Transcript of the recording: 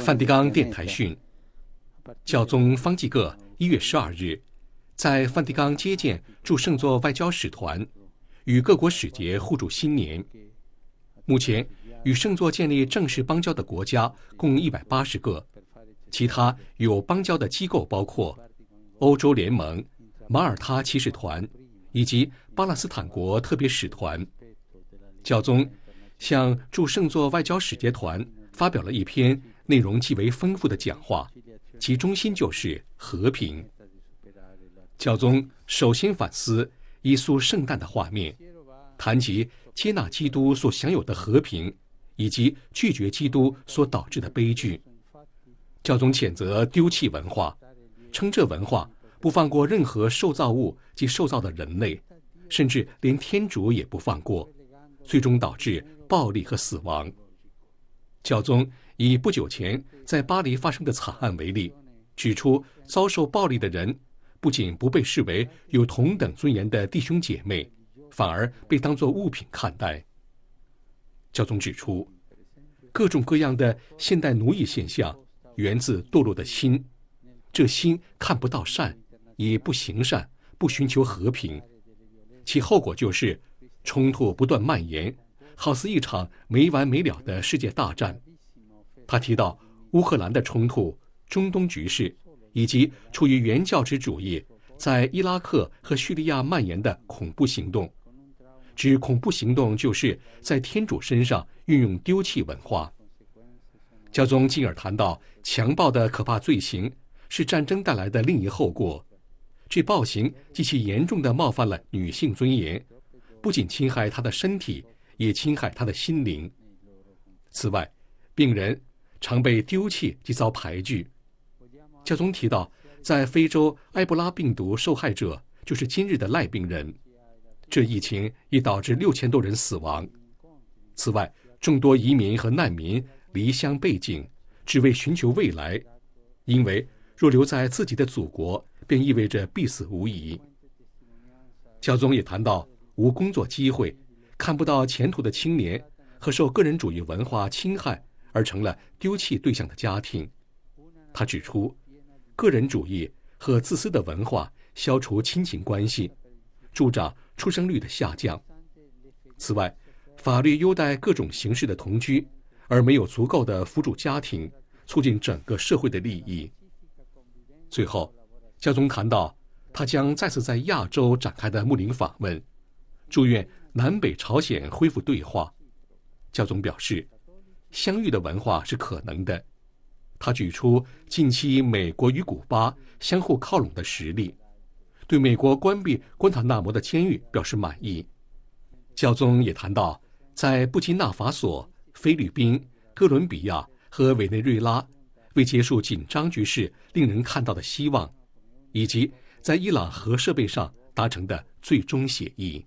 梵蒂冈电台讯，教宗方济各一月十二日，在梵蒂冈接见驻圣座外交使团，与各国使节互助新年。目前与圣座建立正式邦交的国家共一百八十个，其他有邦交的机构包括欧洲联盟、马耳他骑士团。以及巴勒斯坦国特别使团，教宗向驻圣座外交使节团发表了一篇内容极为丰富的讲话，其中心就是和平。教宗首先反思耶稣圣诞的画面，谈及接纳基督所享有的和平，以及拒绝基督所导致的悲剧。教宗谴责丢弃文化，称这文化。不放过任何受造物及受造的人类，甚至连天主也不放过，最终导致暴力和死亡。教宗以不久前在巴黎发生的惨案为例，指出遭受暴力的人，不仅不被视为有同等尊严的弟兄姐妹，反而被当作物品看待。教宗指出，各种各样的现代奴役现象，源自堕落的心，这心看不到善。以不行善、不寻求和平，其后果就是冲突不断蔓延，好似一场没完没了的世界大战。他提到乌克兰的冲突、中东局势，以及出于原教旨主义在伊拉克和叙利亚蔓延的恐怖行动。指恐怖行动就是在天主身上运用丢弃文化。教宗进而谈到，强暴的可怕罪行是战争带来的另一后果。这暴行极其严重的冒犯了女性尊严，不仅侵害她的身体，也侵害她的心灵。此外，病人常被丢弃及遭排拒。教宗提到，在非洲埃博拉病毒受害者就是今日的赖病人，这疫情已导致六千多人死亡。此外，众多移民和难民离乡背井，只为寻求未来，因为若留在自己的祖国。便意味着必死无疑。小宗也谈到，无工作机会、看不到前途的青年，和受个人主义文化侵害而成了丢弃对象的家庭。他指出，个人主义和自私的文化消除亲情关系，助长出生率的下降。此外，法律优待各种形式的同居，而没有足够的扶助家庭，促进整个社会的利益。最后。教宗谈到，他将再次在亚洲展开的睦邻访问，祝愿南北朝鲜恢复对话。教宗表示，相遇的文化是可能的。他举出近期美国与古巴相互靠拢的实例，对美国关闭关塔那摩的监狱表示满意。教宗也谈到，在布基纳法索、菲律宾、哥伦比亚和委内瑞拉，为结束紧张局势令人看到的希望。以及在伊朗核设备上达成的最终协议。